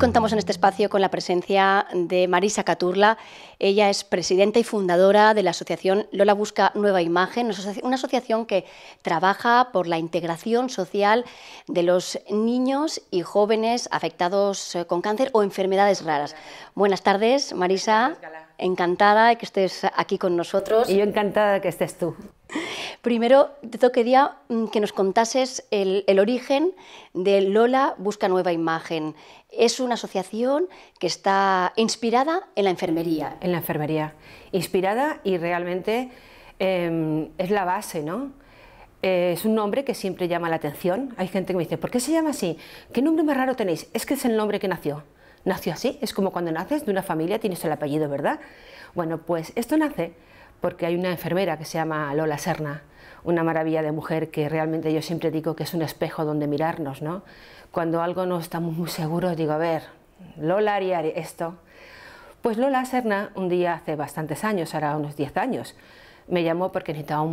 contamos en este espacio con la presencia de Marisa Caturla. Ella es presidenta y fundadora de la asociación Lola Busca Nueva Imagen, una asociación que trabaja por la integración social de los niños y jóvenes afectados eh, con cáncer o enfermedades raras. Buenas tardes, Marisa. Encantada de que estés aquí con nosotros. Y yo encantada de que estés tú. Primero, te día mm, que nos contases el, origen de Lola Busca Nueva Imagen. Es una asociación que está inspirada en la enfermería. En la enfermería. Inspirada y realmente em, es la base, ¿no? Eh, es un nombre que siempre llama la atención. Hay gente que me dice, ¿por qué se llama así? ¿Qué nombre más raro tenéis? Es que es el nombre que nació. Nació así, es como cuando naces de una familia, tienes el apellido, ¿verdad? Bueno, pues esto nace porque hay una enfermera que se llama Lola Serna, una maravilla de mujer que realmente yo siempre digo que es un espejo donde mirarnos, ¿no? Cuando algo no estamos muy seguros, digo, a ver, Lola haría esto. Pues Lola Serna un día hace bastantes años, ahora unos 10 años, me llamó porque necesitaba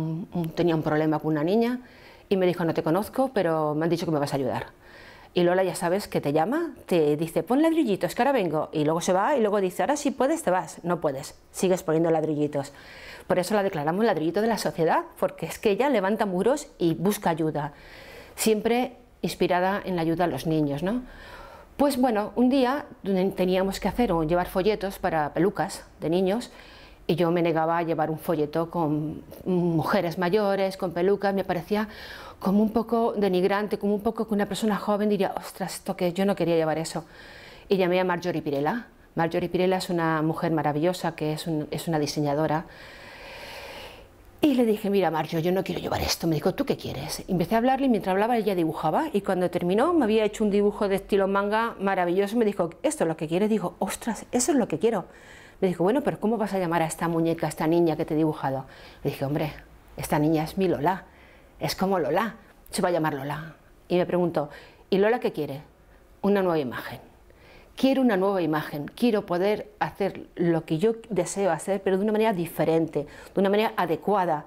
tenía un problema con una niña y me dijo, no te conozco, pero me han dicho que me vas a ayudar. Y Lola ya sabes que te llama, te dice, pon ladrillitos, que ahora vengo. Y luego se va y luego dice, ahora si puedes, te vas. No puedes, sigues poniendo ladrillitos. Por eso la declaramos ladrillito de la sociedad, porque es que ella levanta muros y busca ayuda. Siempre inspirada en la ayuda a los niños, ¿no? Pues bueno, un día teníamos que hacer o llevar folletos para pelucas de niños y yo me negaba a llevar un folleto con mujeres mayores, con pelucas, me parecía como un poco denigrante, como un poco que una persona joven diría, ostras, esto que yo no quería llevar eso. Y llamé a Marjorie Pirela. Marjorie Pirela es una mujer maravillosa que es, es una diseñadora. Y le dije, mira Marjorie, yo no quiero llevar esto. Me dijo, ¿tú qué quieres? Y empecé a hablarle y mientras hablaba ella dibujaba. Y cuando terminó me había hecho un dibujo de estilo manga maravilloso. Me dijo, ¿esto es lo que quieres? Digo, ostras, eso es lo que quiero. Me dijo, bueno, pero ¿cómo vas a llamar a esta muñeca, a esta niña que te he dibujado? Le dije, hombre, esta niña es mi Lola, es como Lola, se va a llamar Lola. Y me pregunto, ¿y Lola qué quiere? Una nueva imagen. Quiero una nueva imagen, quiero poder hacer lo que yo deseo hacer, pero de una manera diferente, de una manera adecuada,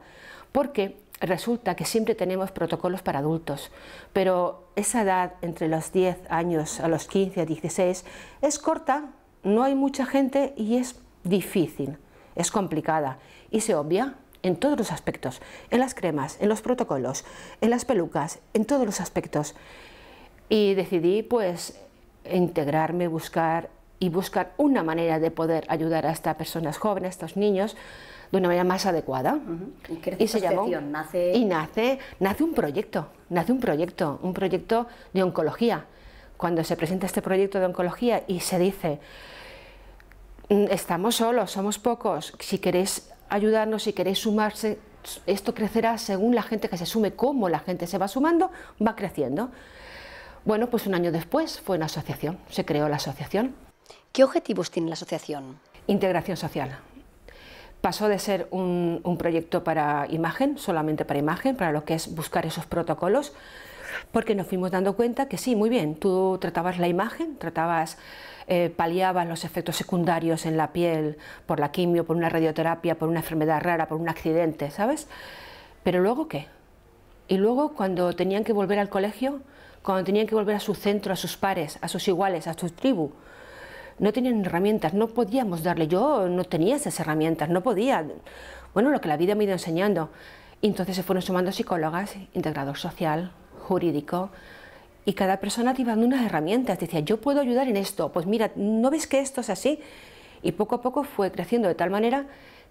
porque resulta que siempre tenemos protocolos para adultos, pero esa edad entre los 10 años a los 15 a 16 es corta no hay mucha gente y es difícil, es complicada y se obvia en todos los aspectos, en las cremas, en los protocolos, en las pelucas, en todos los aspectos. Y decidí pues integrarme, buscar y buscar una manera de poder ayudar a estas personas jóvenes, a estos niños, de una manera más adecuada. Y, se llamó, Y nace, nace un proyecto, nace un proyecto, un proyecto de oncología cuando se presenta este proyecto de oncología y se dice, mm, estamos solos, somos pocos, si queréis ayudarnos, si queréis sumarse, esto crecerá según la gente que se sume, cómo la gente se va sumando, va creciendo. Bueno, pues un año después fue una asociación, se creó la asociación. ¿Qué objetivos tiene la asociación? Integración social. Pasó de ser un, un proyecto para imagen, solamente para imagen, para lo que es buscar esos protocolos, porque nos fuimos dando cuenta que sí, muy bien, tú tratabas la imagen, tratabas, eh, paliabas los efectos secundarios en la piel por la quimio, por una radioterapia, por una enfermedad rara, por un accidente, ¿sabes? Pero luego qué? Y luego cuando tenían que volver al colegio, cuando tenían que volver a su centro, a sus pares, a sus iguales, a su tribu, no tenían herramientas, no podíamos darle, yo no tenía esas herramientas, no podía. Bueno, lo que la vida me ha ido enseñando. Y entonces se fueron sumando psicólogas, integrador social, jurídico y cada persona te iba dando unas herramientas. decía, yo puedo ayudar en esto, pues mira, ¿no ves que esto es así? Y poco a poco fue creciendo de tal manera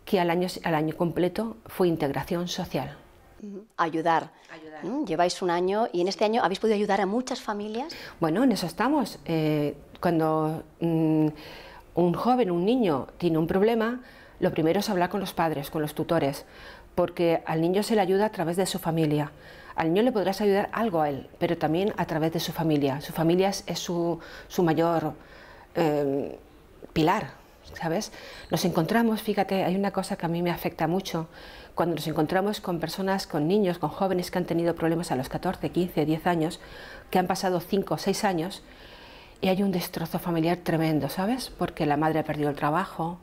que al año, al año completo fue integración social. Ayudar. Mm, lleváis un año y en este año habéis podido ayudar a muchas familias. Bueno, en eso estamos. Eh, cuando mm, un joven, un niño tiene un problema, lo primero es hablar con los padres, con los tutores, porque al niño se le ayuda a través de su familia al niño le podrás ayudar algo a él, pero también a través de su familia. Su familia es, su, mayor em, pilar, ¿sabes? Nos encontramos, fíjate, hay una cosa que a mí me afecta mucho, cuando nos encontramos con personas, con niños, con jóvenes que han tenido problemas a los 14, 15, 10 años, que han pasado 5 o 6 años, y hay un destrozo familiar tremendo, ¿sabes? Porque la madre ha perdido el trabajo,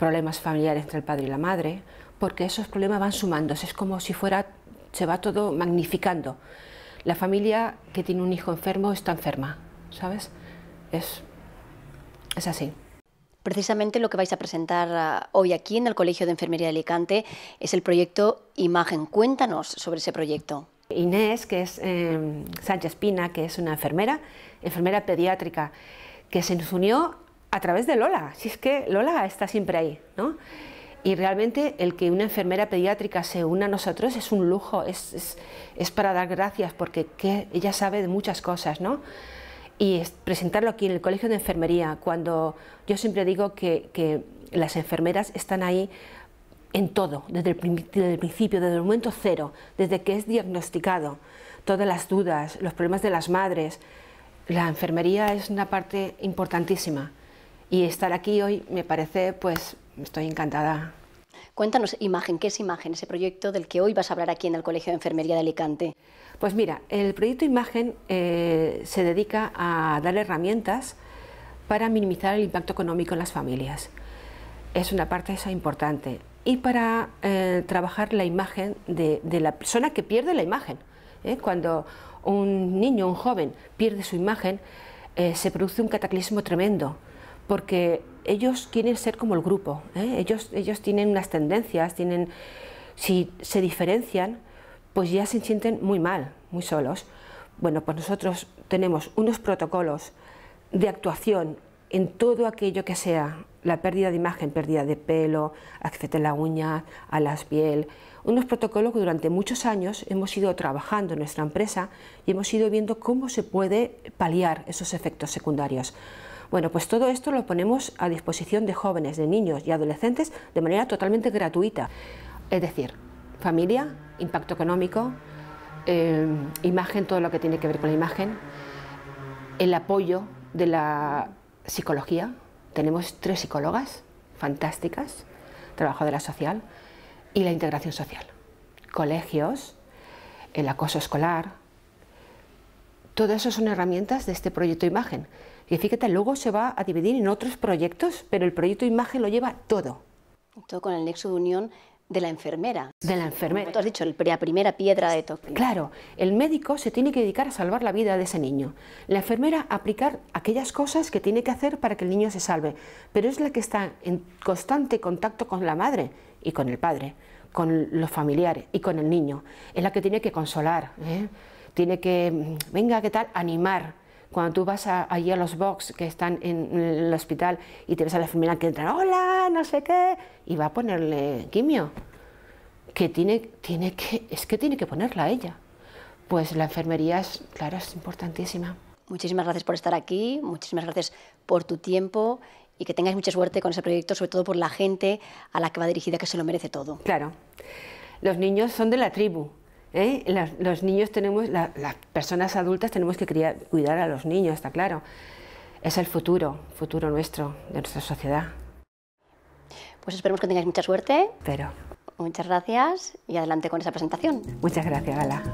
problemas familiares entre el padre y la madre, porque esos problemas van sumándose, es como si fuera se va todo magnificando. La familia que tiene un hijo enfermo está enferma, ¿sabes? Es, es así. Precisamente lo que vais a presentar ah, hoy aquí en el Colegio de Enfermería de Alicante es el proyecto Imagen. Cuéntanos sobre ese proyecto. Inés, que es eh, Sánchez Pina, que es una enfermera, enfermera pediátrica, que se nos unió a través de Lola. Si es que Lola está siempre ahí, ¿no? Y realmente el que una enfermera pediátrica se una a nosotros es un lujo, es, es, para dar gracias porque ella sabe de muchas cosas, ¿no? Y presentarlo aquí en el Colegio de Enfermería, cuando yo siempre digo que, que las enfermeras están ahí en todo, desde el, desde el, principio, desde el momento cero, desde que es diagnosticado, todas las dudas, los problemas de las madres. La enfermería es una parte importantísima y estar aquí hoy me parece pues estoy encantada. Cuéntanos, imagen, ¿qué es imagen? Ese proyecto del que hoy vas a hablar aquí en el Colegio de Enfermería de Alicante. Pues mira, el proyecto Imagen eh, se dedica a dar herramientas para minimizar el impacto económico en las familias. Es una parte esa importante. Y para eh, trabajar la imagen de, la persona que pierde la imagen. ¿eh? Cuando un niño, un joven, pierde su imagen, se produce un cataclismo tremendo, porque ellos quieren ser como el grupo, ¿eh? ellos, ellos tienen unas tendencias, tienen, si se diferencian, pues ya se sienten muy mal, muy solos. Bueno, pues nosotros tenemos unos protocolos de actuación en todo aquello que sea la pérdida de imagen, pérdida de pelo, acceso a la uña, a las piel, unos protocolos que durante muchos años hemos ido trabajando en nuestra empresa y hemos ido viendo cómo se puede paliar esos efectos secundarios. Bueno, pues todo esto lo ponemos a disposición de jóvenes, de niños y adolescentes de manera totalmente gratuita. Es decir, familia, impacto económico, eh, imagen, todo lo que tiene que ver con la imagen, el apoyo de la psicología. Tenemos tres psicólogas fantásticas, la social, y la integración social. Colegios, el acoso escolar, Todas esas son herramientas de este proyecto imagen. Y fíjate, luego se va a dividir en otros proyectos, pero el proyecto imagen lo lleva todo. Todo con el nexo de unión de la enfermera. De la enfermera. Como tú has dicho, la primera piedra de toque. Claro, el médico se tiene que dedicar a salvar la vida de ese niño. La enfermera a aplicar aquellas cosas que tiene que hacer para que el niño se salve. Pero es la que está en constante contacto con la madre y con el padre, con los familiares y con el niño. Es la que tiene que consolar. ¿eh? tiene que, venga, ¿qué tal? Animar. Cuando tú vas a, allí a los box que están en el hospital y te ves a la enfermera que entra, hola, no sé qué, y va a ponerle quimio, que tiene, tiene que, es que tiene que ponerla ella. Pues la enfermería es, claro, es importantísima. Muchísimas gracias por estar aquí, muchísimas gracias por tu tiempo y que tengáis mucha suerte con ese proyecto, sobre todo por la gente a la que va dirigida, que se lo merece todo. Claro, los niños son de la tribu, ¿Eh? los niños tenemos, las personas adultas tenemos que cuidar a los niños, está claro. Es el futuro, futuro nuestro, de nuestra sociedad. Pues esperemos que tengáis mucha suerte. Pero. Muchas gracias y adelante con esa presentación. Muchas gracias, Gala.